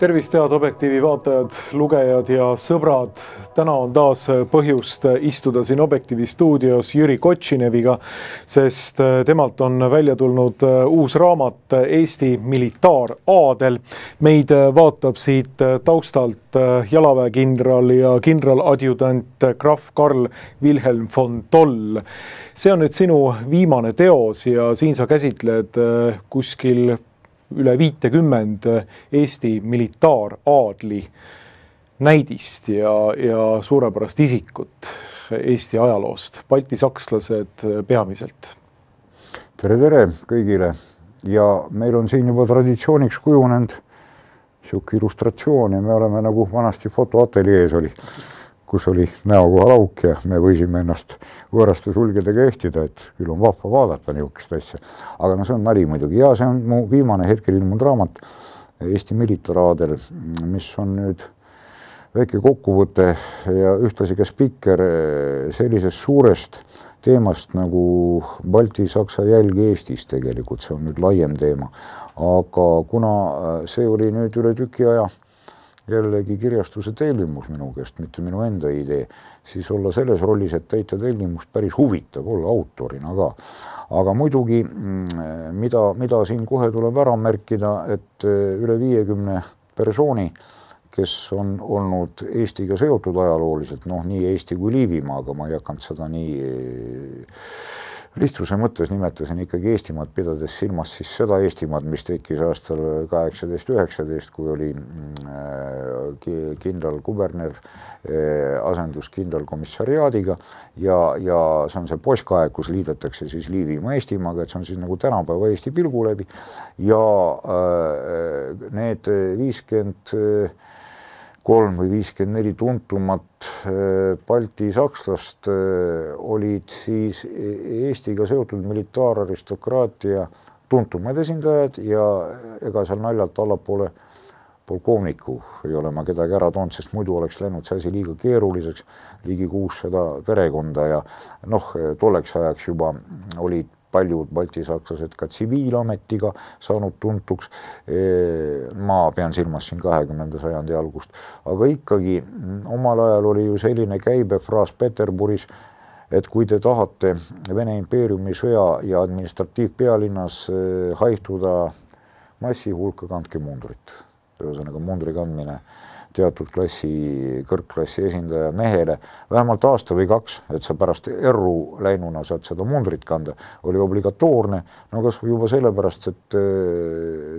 tervist, head Objektiivi vaatajad, lugejad ja sõbrad täna on taas äh, põhjust äh, istuda siin Objektiivi stuudios Jüri Kotšineviga, sest äh, temalt on välja tulnud uus raamat Eesti militaaraadel. meid vaatab siit taustalt jalaväekindral ja kindraladjutant krahv Karl Wilhelm von Toll. see on nüüd sinu viimane teos ja siin sa käsitled kuskil üle viitekümmend Eesti militaaraadli näidist ja, ja suurepärast isikut Eesti ajaloost, baltisakslased peamiselt. tere, tere kõigile ja meil on siin juba traditsiooniks kujunenud niisugune illustratsioon ja me oleme nagu vanasti fotoateljees oli, kus oli näokohal auk ja me võisime ennast võõraste sulgedega ehtida, et küll on vahva vaadata niisugust asja. aga no see on nali muidugi ja see on mu viimane hetkel ilmunud raamat Eesti militaaraadel, mis on nüüd väike kokkuvõte ja ühtlasi ka spikker eh, sellisest suurest teemast nagu Balti-Saksa jälg Eestis tegelikult, see on nüüd laiem teema. aga kuna eh, see oli nüüd üle tüki aja jällegi kirjastuse tellimus minu käest, mitte minu enda idee, siis olla selles rollis, et täita tellimust, päris huvitav olla autorina ka. aga muidugi, mm, eh, mida, mida siin kohe tuleb ära märkida, et üle viiekümne persooni äh, kes on olnud Eestiga seotud ajalooliselt, noh, nii Eesti kui Liivimaaga, ma ei hakanud seda nii eh, lihtsuse mõttes nimetasin ikkagi Eestimaad, pidades silmas siis seda Eestimaad, mis tekkis aastal kaheksateist, üheksateist, kui oli mm, kindralkuberner eh, asendus kindralkomissariaadiga ja, ja see on see poskaeg, kus liidetakse siis Liivimaa Eestimaaga, et see on siis nagu tänapäeva Eesti pilgu läbi ja eh, need viiskümmend 50 kolm või viiskümmend neli tuntumat eh, Balti sakslast eh, olid siis Eestiga seotud militaararistokraatia tuntumad esindajad ja eh, ega seal naljalt allapoole polkovniku ei ole ma kedagi ära toonud, sest muidu oleks läinud see asi liiga keeruliseks, ligi kuussada perekonda ja noh, tolleks ajaks juba olid paljud baltisakslased ka tsiviilametiga saanud tuntuks. ma pean silmas siin kahekümnenda sajandi algust, aga ikkagi mm, omal ajal oli ju selline käibefraas Peterburis, et kui te tahate Vene impeeriumi sõja ja administratiivpealinnas äh, haihtuda massi hulka, kandke mundrit. ühesõnaga mundri kandmine äh, teatud klassi, kõrgklassi esindaja mehele vähemalt aasta või kaks, et sa pärast erru läinuna saad seda mundrit kanda, oli obligatoorne, no kas või juba sellepärast, et äh,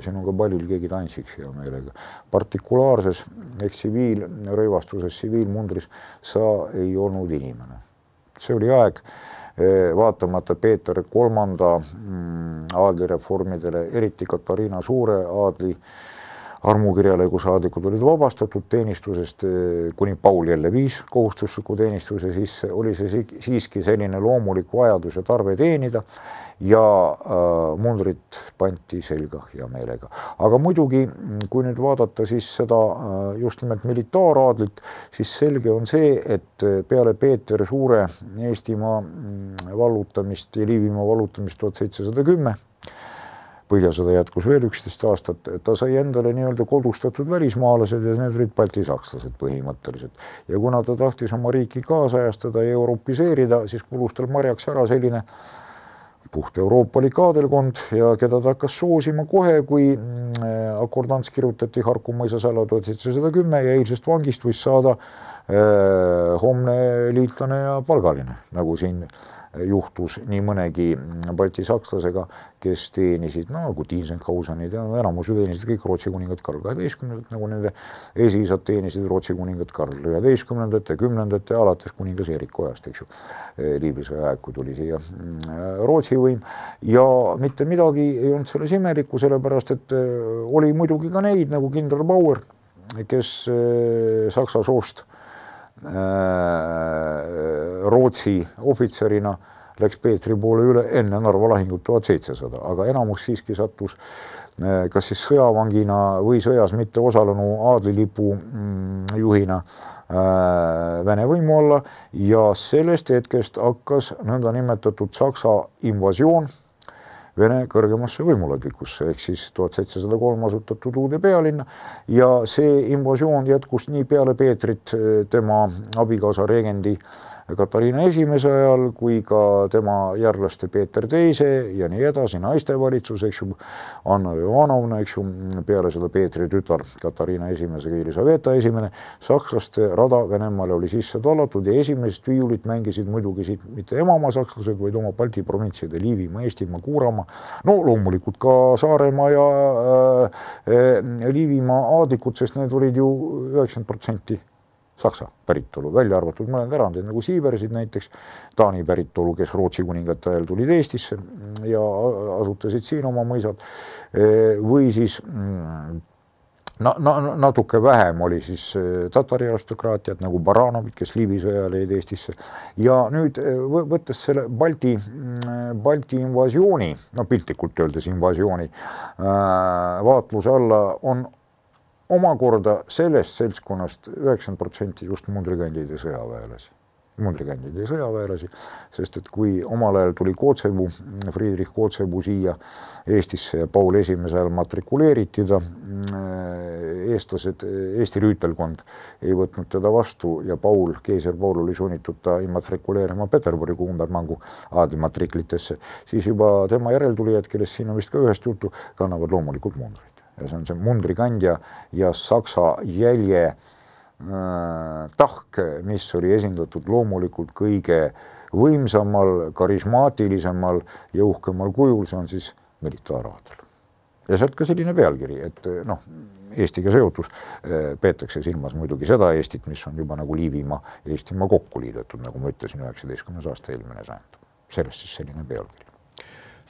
sinuga pallil keegi tantsiks hea meelega. partikulaarses ehk tsiviilrõivastuses, tsiviilmundris sa ei olnud inimene. see oli aeg äh, vaatamata Peeter Kolmanda mm, aadlireformidele, eriti Katariina Suure aadli armukirjaliku saadikud olid vabastatud teenistusest, eh, kuni Paul jälle viis kohustusliku teenistuse sisse, oli see siiski selline loomulik vajadus ja tarve teenida ja äh, mundrit pandi selga hea meelega. aga muidugi, mm, kui nüüd vaadata siis seda äh, just nimelt militaaraadlit, siis selge on see, et äh, peale Peeter Suure Eestimaa mm, vallutamist ja Liivimaa vallutamist tuhat seitsesada kümme Põhjasõda jätkus veel üksteist aastat, ta sai endale nii-öelda kodustatud välismaalased ja need olid baltisakslased põhimõtteliselt. ja kuna ta tahtis oma riiki kaasajastada ja europiseerida, siis kulus tal marjaks ära selline puht euroopalik aadelkond ja keda ta hakkas soosima kohe, kui äh, akordants kirjutati Harku mõisas alla tuhat seitsesada kümme ja eilsest vangist võis saada eh, homne liitlane ja palgaline, nagu siin juhtus nii mõnegi baltisakslasega, kes teenisid, no nagu Tiisenhausenid ja enamus ju teenisid kõik Rootsi kuningat Karl kaheteistkümnendat, nagu nende esiisad teenisid Rootsi kuningat Karl üheteistkümnendat ja kümnendat ja alates kuningas Eeriku ajast, eks ju, eh, Liibüa sõja aeg, kui tuli siia mm, Rootsi võim ja mitte midagi ei olnud selles imelikku, sellepärast et eh, oli muidugi ka neid nagu kindral Bauer, kes eh, saksa soost äh, Äh, Rootsi ohvitserina läks Peetri poole üle enne Narva lahingut tuhat seitsesada, aga enamus siiski sattus äh, kas siis sõjavangina või sõjas mitte osalenu aadlilipu mm, juhina äh, Vene võimu alla ja sellest hetkest hakkas nõndanimetatud Saksa invasioon Vene kõrgemasse võimuladvikusse ehk siis tuhat seitsesada kolm asutatud uude pealinna ja see invasioon jätkus nii peale Peetrit, tema abikaasa regendi Katariina Esimese ajal kui ka tema järglaste Peeter Teise ja nii edasi, naistevalitsus, eks ju, Anna Ivanovna, eks ju, peale seda Peetri tütar Katariina Esimesega Elisaveta Esimene, sakslaste rada Venemaale oli sisse tallatud ja esimesed viiulid mängisid muidugi siit mitte emamaa sakslased, vaid oma Balti provintside Liivimaa, Eestimaa, Kuuramaa, no loomulikult ka Saaremaa ja äh, äh Liivimaa aadlikud, sest need olid ju üheksakümmend protsenti Saksa päritolu, välja arvatud mõned erandid nagu Siibersid näiteks, Taani päritolu, kes Rootsi kuningate ajal tulid Eestisse ja asutasid siin oma mõisad eh, või siis mm, na-, na-, natuke vähem oli siis eh, tatari aristokraatiat nagu Baranovid, kes Liivi sõjal jäid Eestisse ja nüüd eh, võttes selle Balti, mm, Balti invasiooni, no piltlikult öeldes invasiooni äh, vaatluse alla on omakorda sellest seltskonnast üheksakümmend protsenti just mundrikandjaid ja sõjaväelasi mundrikandjaid ja sõjaväelasi, sest et kui omal ajal tuli Kootsepuu, Friedrich Kootsepuu siia Eestisse ja Paul Esimese ajal matrikuleeriti ta, äh, eestlased, Eesti rüütelkond ei võtnud teda vastu ja Paul, keiser Paul oli sunnitud ta immatrikuleerima Peterburi kuumbermangu aadlimatriklitesse, siis juba tema järeltulijad, kellest siin on vist ka ühest juttu, kannavad loomulikult mundrit see on see mundrikandja ja saksa jälje äh, tahk, mis oli esindatud loomulikult kõige võimsamal, karismaatilisemal ja uhkemal kujul, see on siis militaaraadel. ja sealt ka selline pealkiri, et äh, noh, Eestiga seotus, äh, peetakse silmas muidugi seda Eestit, mis on juba nagu Liivimaa ja Eestimaa kokku liidetud, nagu ma ütlesin, üheksateistkümnes aasta eelmine sajand. sellest siis selline pealkiri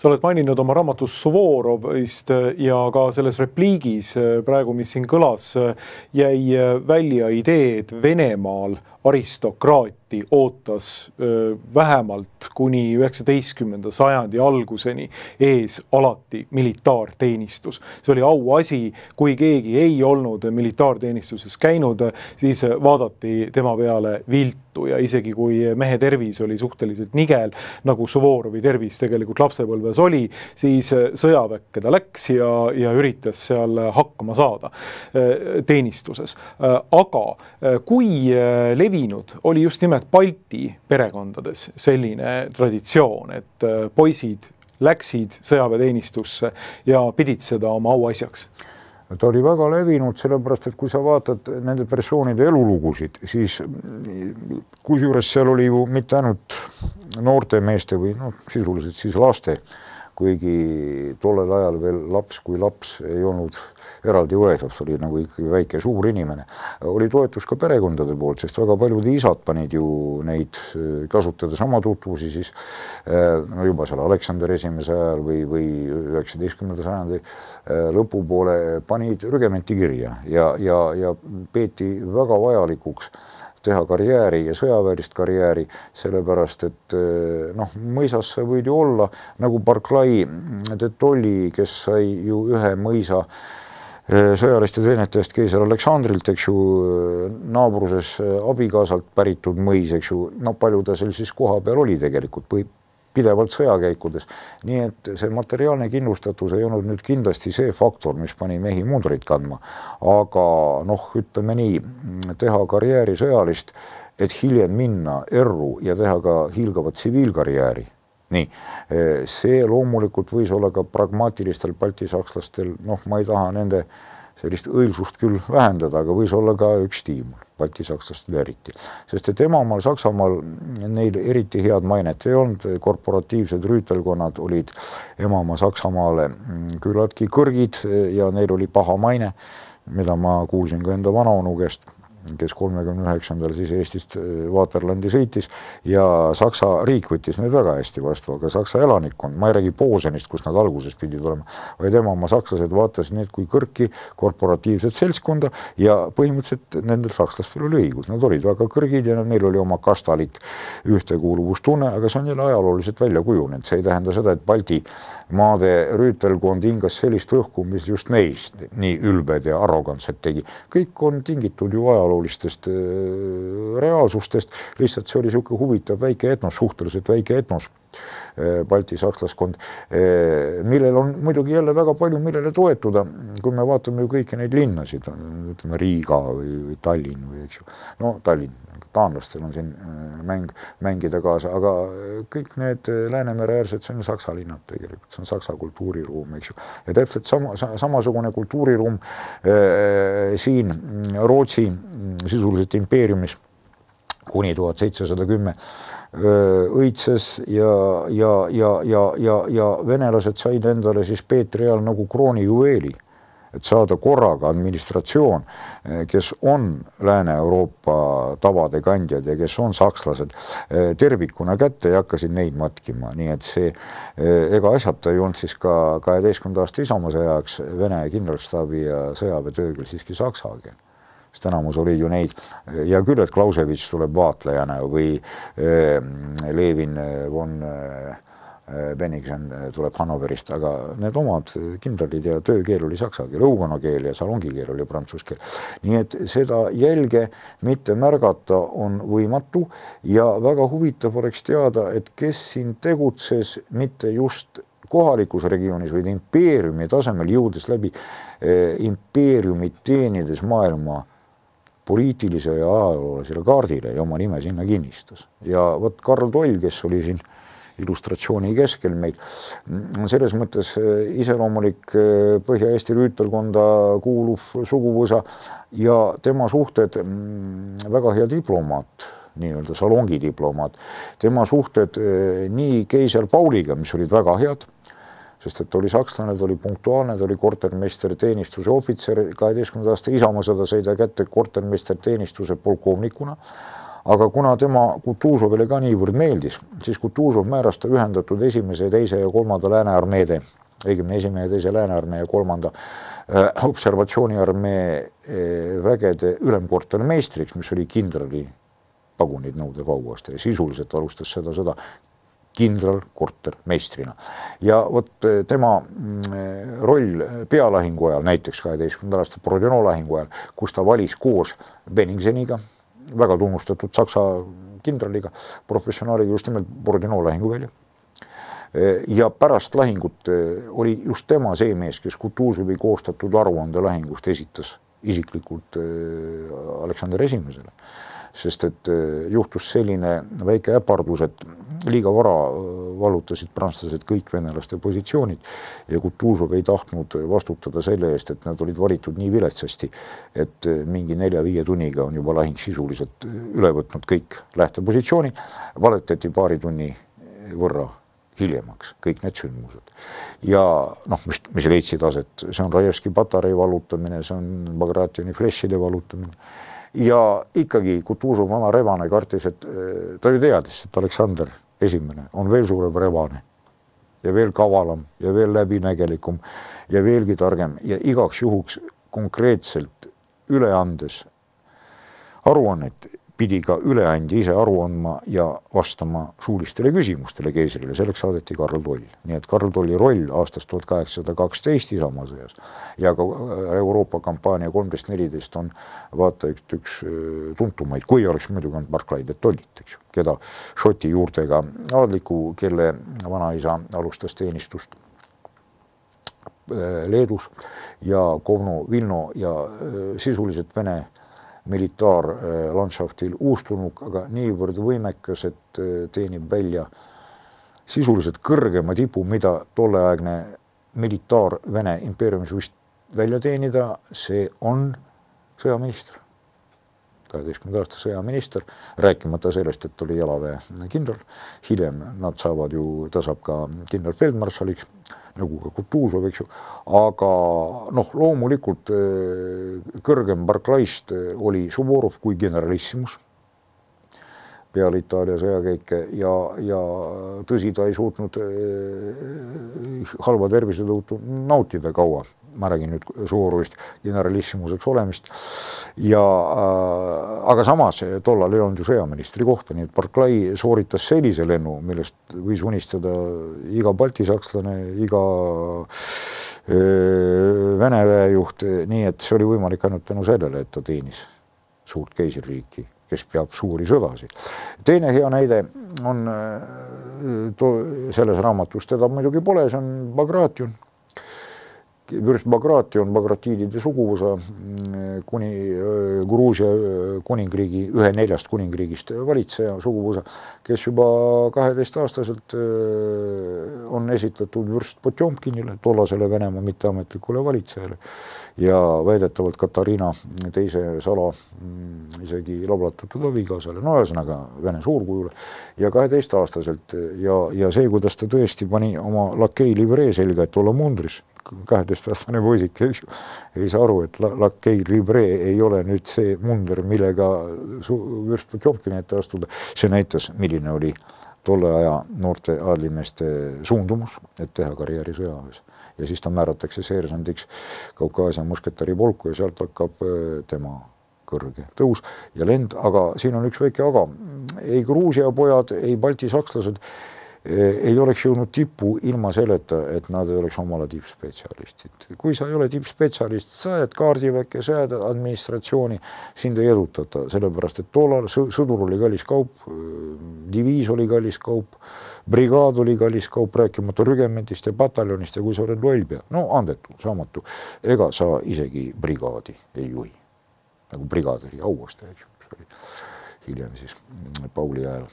sa oled maininud oma raamatus Suvorovist eh, ja ka selles repliigis eh, praegu, mis siin kõlas, eh, jäi välja idee, et Venemaal aristokraati ootas vähemalt kuni üheksateistkümnenda sajandi alguseni ees alati militaarteenistus. see oli auasi, kui keegi ei olnud militaarteenistuses käinud, siis vaadati tema peale viltu ja isegi kui mehe tervis oli suhteliselt nigel, nagu Suvorovi tervis tegelikult lapsepõlves oli, siis sõjaväkke ta läks ja, ja üritas seal hakkama saada teenistuses. aga kui Levi äh, levinud, oli just nimelt Balti perekondades selline traditsioon, et äh, poisid läksid sõjaväeteenistusse ja pidid seda oma auasjaks? ta oli väga levinud, sellepärast et kui sa vaatad nende persoonide elulugusid, siis kusjuures seal oli ju mitte ainult noorte meeste või noh, sisuliselt siis laste äh, kuigi tollel ajal veel laps kui laps ei olnud eraldivõetav, ta oli nagu ikkagi väike suur inimene. oli toetus ka perekondade poolt, sest väga paljud isad panid ju neid, äh, kasutades oma tutvusi siis äh, no juba seal Aleksander Esimese ajal või, või üheksateistkümnenda sajandi äh, lõpupoole panid rügementi kirja ja, ja, ja peeti väga vajalikuks teha karjääri ja sõjaväelist karjääri, sellepärast et eh, noh, mõisas sa võid ju olla nagu Barclay de Tolly, kes sai ju ühe mõisa eh, sõjaliste teenetajast keiser Aleksandrilt, eks ju, eh, naabruses abikaasalt päritud mõis, eks ju, no palju ta seal siis kohapeal oli tegelikult või pidevalt sõjakäikudes. nii et see materiaalne kindlustatus ei olnud nüüd kindlasti see faktor, mis pani mehi mundrit kandma, aga noh, ütleme nii, teha karjääri sõjalist, et hiljem minna erru ja teha ka hiilgavat tsiviilkarjääri nii, see loomulikult võis olla ka pragmaatilistel baltisakslastel, noh, ma ei taha nende äh, sellist õilsust küll vähendada, aga võis olla ka üks stiimul baltisakslastel eriti, sest et emamaal Saksamaal neil eriti head mainet ei olnud, korporatiivsed rüütelkonnad olid emamaa Saksamaale küllaltki kõrgid ja neil oli paha maine, mida ma kuulsin ka enda vanaonu käest kes kolmekümne üheksandal siis Eestist äh, Waterlandi sõitis ja Saksa riik võttis neid väga hästi vastu, aga Saksa elanikkond, ma ei räägi Posenist, kust nad alguses pidid olema, vaid tema oma sakslased vaatasid neid kui kõrki korporatiivset seltskonda ja põhimõtteliselt nendel sakslastel oli õigus, nad olid väga kõrgid ja neil oli oma kastalik ühtekuuluvustunne, aga see on jälle ajalooliselt välja kujunenud, see ei tähenda seda, et Balti maade rüütelkond hingas sellist õhku, mis just neist nii ülbed ja arrogantsed tegi, kõik on tingitud ju ajaloo ajaloolistest äh, reaalsustest, lihtsalt see oli niisugune huvitav väike etnos, suhteliselt väike etnos, äh, baltisakslaskond, äh, millel on muidugi jälle väga palju, millele toetuda, kui me vaatame ju kõiki neid linnasid, ütleme Riiga või, või Tallinn või eks ju, no Tallinn taanlastel on siin äh, mäng, mängida kaasa, aga kõik need äh, Läänemere äärsed, see on Saksa linnad tegelikult, see on Saksa kultuuriruum, eks ju. ja täpselt sama, samasugune kultuuriruum äh, siin Rootsi sisuliselt impeeriumis kuni tuhat seitsesada kümme äh, õitses ja, ja, ja, ja, ja, ja venelased said endale siis Peetri ajal nagu kroonijuveeli et saada korraga administratsioon, eh, kes on Lääne-Euroopa tavade kandjad ja kes on sakslased, eh, tervikuna kätte ja hakkasid neid matkima, nii et see eh, ega asjata ei olnud siis ka kaheteistkümnenda aasta Isamaa sõja ajaks Vene kindralstaabi ja sõjaväe töökeel siiski saksa keel sest enamus oli ju neid, hea küll, et Klausewitš tuleb vaatlejana või Levin von äh, Äh, Bennigsen äh, tuleb Hannoverist, aga need omad äh, kindralid ja töökeel oli saksa keel, õukonnakeel ja salongi keel oli prantsuse keel. nii et seda jälge mitte märgata on võimatu ja väga huvitav oleks teada, et kes siin tegutses mitte just kohalikus regioonis, vaid impeeriumi tasemel, jõudes läbi eh, impeeriumi teenides maailma poliitilise ja ajaloolisele kaardile ja oma nime sinna kinnistas. ja vot Karl Toll, kes oli siin eh, illustratsiooni keskel meil. on mm, selles mõttes äh, iseloomulik äh, Põhja-Eesti rüütelkonda kuuluv suguvõsa ja tema suhted, mm, väga hea diplomaat nii-öelda salongi diplomaat, tema suhted äh, nii keiser Pauliga, mis olid väga head, sest et ta oli sakslane, ta oli punktuaalne, ta oli kortermeister, teenistuse ohvitser, kaheteistkümnenda aasta Isamaa sõda sai ta kätte kortermeister teenistuse polkovnikuna aga kuna tema Kutužovile ka niivõrd meeldis, siis Kutužov määras ta ühendatud esimese, teise ja kolmanda Lääne-armeede, õigemini esimene ja teise Lääne-armee ja kolmanda äh, observatsiooniarmee äh, vägede ülemkortermeistriks, mis oli kindrali pagunid Nõukogude pauast ja sisuliselt alustas seda sõda kindralkortermeistrina. ja vot äh, tema mm, äh, roll pealahingu ajal, näiteks kaheteistkümnenda aasta Borodino lahingu ajal, kus ta valis koos Benningseniga väga tunnustatud Saksa kindraliga, professionaaliga just nimelt Bordeaux lahinguväljal eh, ja pärast lahingut eh, oli just tema see mees, kes Kutuusovi koostatud aruande lahingust esitas isiklikult eh, Aleksander Esimesele sest et äh, juhtus selline väike äpardus, et liiga vara äh, vallutasid prantslased kõik venelaste positsioonid ja Kutuzov ei tahtnud vastutada selle eest, et nad olid valitud nii viletsasti, et äh, mingi nelja-viie tunniga on juba lahing sisuliselt üle võtnud kõik lähtepositsiooni, valetati paari tunni võrra hiljemaks, kõik need sündmused. ja noh, mis, mis leidsid aset, see on Rajevski patarei vallutamine, see on Bagratini flešide vallutamine ja ikkagi Kutuusu vana rebane kartis, et äh, ta ju teadis, et Aleksander Esimene on veel suurem rebane ja veel kavalam ja veel läbinägelikum ja veelgi targem ja igaks juhuks konkreetselt üle andes aruannet pidi ka üleandja ise aru andma ja vastama suulistele küsimustele keisrile, selleks saadeti Karl Toll. nii et Karl Tolli roll aastast tuhat kaheksasada kaksteist Isamaa sõjas ja ka äh, Euroopa kampaania kolmteist, neliteist on vaata üks, üks äh, tuntumaid, kui oleks muidugi olnud Barclay de Tollit, eks ju, keda Šoti juurtega aadliku, kelle vanaisa alustas teenistust äh, Leedus ja Kovno, Vilno ja sisuliselt Vene militaarlandšaftil eh, uustunuk, aga niivõrd võimekas, et eh, teenib välja sisuliselt kõrgema tipu, mida tolleaegne militaar-Vene impeerium suust välja teenida, see on sõjaminister, kaheteistkümnenda aasta sõjaminister, rääkimata sellest, et oli jalaväe kindral, hiljem nad saavad ju, ta saab ka kindralfeldmarssaliks nagu ka Kutužov, eks ju, aga noh, loomulikult eh, kõrgem Barclay'st eh, oli Suvorov kui generalissimus peale Itaalia sõjakäike ja, ja tõsi, ta ei suutnud eh, halva tervise tõttu nautida kaua, ma räägin nüüd suuruist generalissimuseks olemist, ja äh, aga samas eh, tollal ei olnud ju sõjaministri kohta, nii et Barclay sooritas sellise lennu, millest võis unistada iga baltisakslane, iga eh, Vene väejuht, nii et see oli võimalik ainult tänu sellele, et ta teenis suurt keisririiki kes peab suuri sõdasid. teine hea näide on äh, too, selles raamatus, teda muidugi pole, see on Bagration. Gürst Bagration, Bagratiidide suguvõsa mm, kuni äh, Gruusia äh, kuningriigi, ühe neljast kuningriigist valitseja suguvõsa, kes juba kaheteistaastaselt on esitatud vürst Potjomkinile, tollasele Venemaa mitteametlikule valitsejale ja väidetavalt Katariina teise sala mm, isegi lablatatud abikaasale, no ühesõnaga Vene suurkujule ja kaheteistaastaselt ja, ja see, kuidas ta tõesti pani oma lakei livree selga, et olla mundris kaheteistaastane poisike, eks ju, ei saa aru, et lakei libree ei ole nüüd see munder, millega vürst Potjomkini ette astuda, see näitas, milline oli tolle aja noorte ajalimeeste suundumus, et teha karjääri sõjaväes. ja siis ta määratakse seersandiks Kaukaasia musketari polku ja sealt hakkab äh, tema kõrge tõus ja lend, aga siin on üks väike aga, ei Gruusia pojad, ei baltisakslased Eh, ei oleks jõudnud tippu ilma selleta, et nad ei oleks omale tippspetsialistid. kui sa ei ole tippspetsialist, sa jääd kaardiväkke, sa jääd administratsiooni, sind ei edutata, sellepärast et tollal sõdur oli kallis kaup, diviis oli kallis kaup, brigaad oli kallis kaup, rääkimata rügementist ja pataljonist ja kui sa oled lollpea, no andetu, saamatu, ega sa isegi brigaadi ei juhi. nagu brigaad oli Auguste, eks ju, mis oli hiljem siis mm, Pauli ajal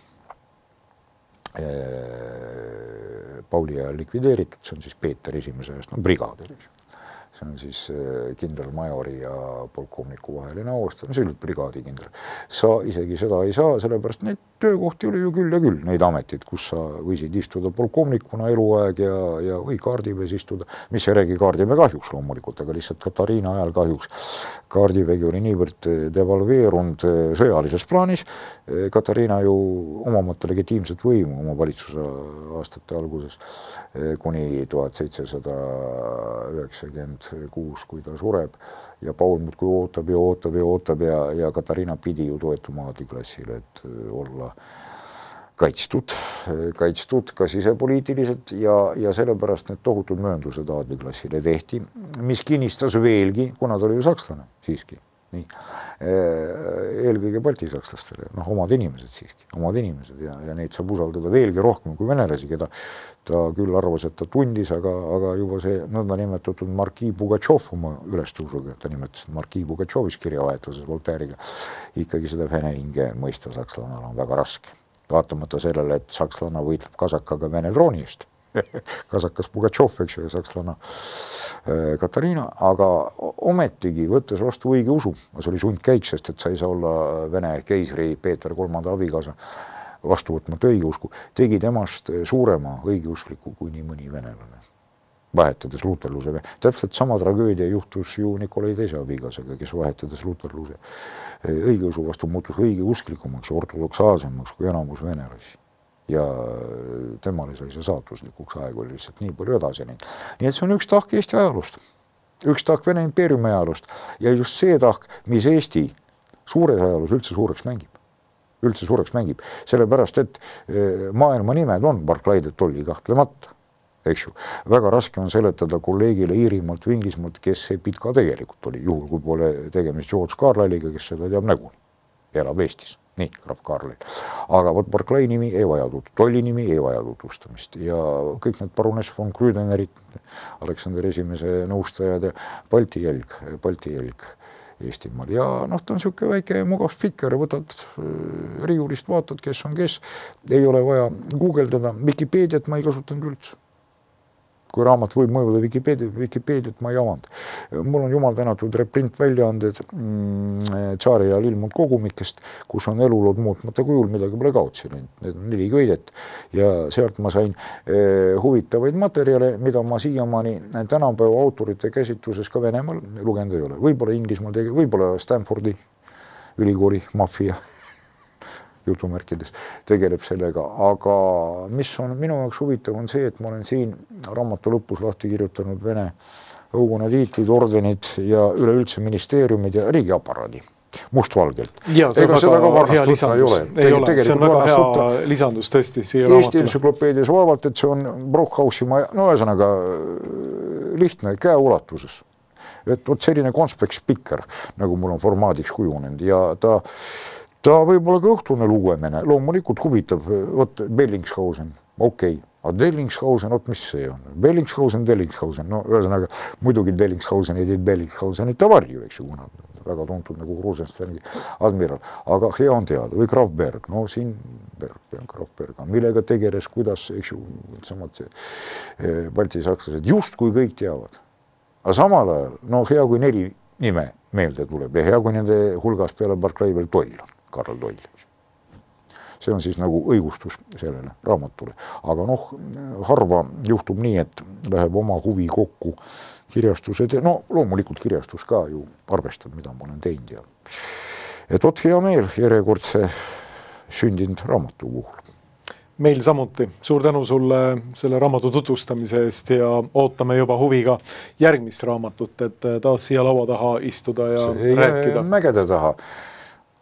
Äh, Pauli ajal likvideeritud, see on siis Peeter Esimese ajast, no brigadir, eks ju. see on siis äh, kindralmajori ja polkovniku vaheline austus, no see oli brigaadikindral. sa isegi seda ei saa, sellepärast need töökohti oli ju küll ja küll, neid ameteid, kus sa võisid istuda polkovnikuna eluaeg ja, ja või kaardiväes istuda, mis järgi kaardiväe kahjuks loomulikult, aga lihtsalt Katariina ajal kahjuks kaardivägi oli niivõrd devalveerunud sõjalises plaanis, Katariina ju omamata legitiimset võimu oma valitsuse aastate alguses kuni tuhat seitsesada üheksakümmend kuus, kui ta sureb ja Paul muudkui ootab ja ootab ja ootab ja, ja Katariina pidi ju toetuma aadiklassile, et olla kaitstud, kaitstud ka sisepoliitiliselt ja, ja sellepärast need tohutud mööndused aadliklassile tehti, mis kinnistas veelgi, kuna ta oli ju sakslane siiski nii, äh, eelkõige baltisakslastele, noh, omad inimesed siiski, omad inimesed ja, ja neid saab usaldada veelgi rohkem kui venelasi, keda ta küll arvas, et ta tundis, aga, aga juba see nõndanimetatud Markii Pugatšov oma ülestõusuga, ta nimetas Markii Pugatšovis kirjavahetuses Voltaire'iga, ikkagi seda vene hinge mõista sakslannal on väga raske. vaatamata sellele, et sakslane võitleb kasakaga Vene trooni eest kasakas Pugatšov, eks ju, ja sakslanna äh, Katariina, aga ometigi, võttes vastu õigeusu, see oli sundkäik, sest et sa ei saa olla Vene keisri Peeter Kolmanda abikaasa, vastu võtmata õigeusku, tegi temast äh, suurema õigeuskliku kui nii mõni venelane vahetades luuterluse, täpselt sama tragöödia juhtus ju Nikolai teise abikaasaga, kes vahetades luuterluse äh, õigeusu vastu muutus õigeusklikumaks ja ortodoksaalsemaks kui enamus venelasi ja äh, temale sai see saatuslikuks, aeg oli lihtsalt nii palju edasi läinud. nii et see on üks tahk Eesti ajaloost, üks tahk Vene impeeriumi ajaloost ja just see tahk, mis Eesti suures ajaloos üldse suureks mängib, üldse suureks mängib, sellepärast et äh, maailma nimed on Barclay de Tolly kahtlemata eks ju. väga raske on seletada kolleegile Iirimaalt või Inglismaalt, kes see pitka tegelikult oli, juhul kui pole tegemist George Carlyle'iga, kes seda teab näguni, elab Eestis nii, krab Karlil. aga vot Barclay nimi ei vaja tut-, Tolli nimi ei vaja tutvustamist ja kõik need parunes von Krüdenerid, Aleksander Esimese nõustajad ja Balti jälg, Balti jälg Eestimaal ja noh, ta on niisugune väike mugav spikker, võtad äh, riiulist, vaatad, kes on kes, ei ole vaja guugeldada, Vikipeediat ma ei kasutanud üldse kui raamat võib mõjuda Vikipeedia, Vikipeediat ma ei avanud. mul on jumal tänatud reprintväljaanded mm, Tsaari ajal ilmunud kogumikest, kus on elulood muutmata kujul, midagi pole kaotsi läinud, need on neli köidet ja sealt ma sain eh, huvitavaid materjale, mida ma siiamaani tänapäeva autorite käsitluses ka Venemaal lugenud ei ole, võib-olla Inglismaal, võib-olla Stanfordi ülikooli maffia jutumärkides tegeleb sellega, aga mis on minu jaoks huvitav, on see, et ma olen siin raamatu lõpus lahti kirjutanud Vene õukonna tiitlid, ordenid ja üleüldse ministeeriumid ja riigiaparaadi mustvalgelt. ega seda ka varnast võtta ei ole. ei ole, see on väga hea võtta. lisandus tõesti siia Eesti entsüklopeedias vaevalt, et see on Brockhausi maja, no ühesõnaga äh, lihtne, käeulatuses. et vot selline konspekt spikker, nagu mul on formaadiks kujunenud ja ta ta võib olla ka õhtune lugemine, loomulikult huvitab, vot Bellingshausen, okei okay., aga Bellingshausen, vot mis see on, Bellingshausen, Bellingshausen, no ühesõnaga muidugi Bellingshausen ei teinud Bellinghausenit avari, eks ju, kuna väga tuntud nagu Rosensteini admiral, aga hea on teada või Krahvberg, no siin Berg, Krahvberg, millega tegeles, kuidas, eks ju, samad eh, baltisakslased justkui kõik teavad, aga samal ajal no hea, kui neli nime meelde tuleb ja hea, kui nende hulgas peale Barclay veel Toll on, Karl Toll. see on siis nagu õigustus sellele raamatule, aga noh, harva juhtub nii, et läheb oma huvi kokku kirjastuse, no loomulikult kirjastus ka ju arvestab, mida ma olen teinud ja et vot hea meel järjekordse sündinud raamatu puhul meil samuti suur tänu sulle selle raamatu tutvustamise eest ja ootame juba huviga järgmist raamatut, et eh, taas siia laua taha istuda ja See rääkida. mägede taha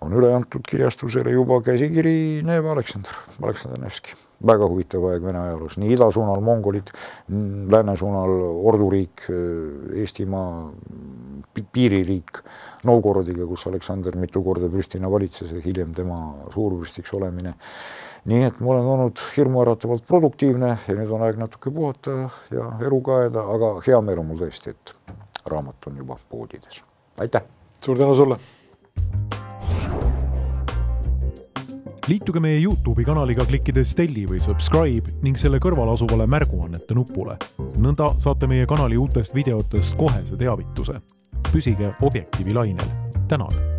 on üle antud kirjastusele juba käsikiri Neeme Aleksandr, Aleksandr Nevski väga huvitav aeg Vene ajaloos, nii idasuunal mongolid, läänesuunal orduriik, äh, Eestimaa piiririik Novgorodiga, kus Aleksander mitu korda pürstina valitses ja hiljem tema suurvürstiks olemine. nii et ma olen olnud hirmuäratavalt produktiivne ja nüüd on aeg natuke puhata ja elu kaeda, aga hea meel on mul tõesti, et raamat on juba poodides. aitäh! suur tänu sulle! liituge meie Youtube'i kanaliga, klikkides telli või subscribe ning selle kõrval asuvale märguannete nupule. nõnda saate meie kanali uutest videotest kohese teavituse. püsige objektiivi lainel. tänan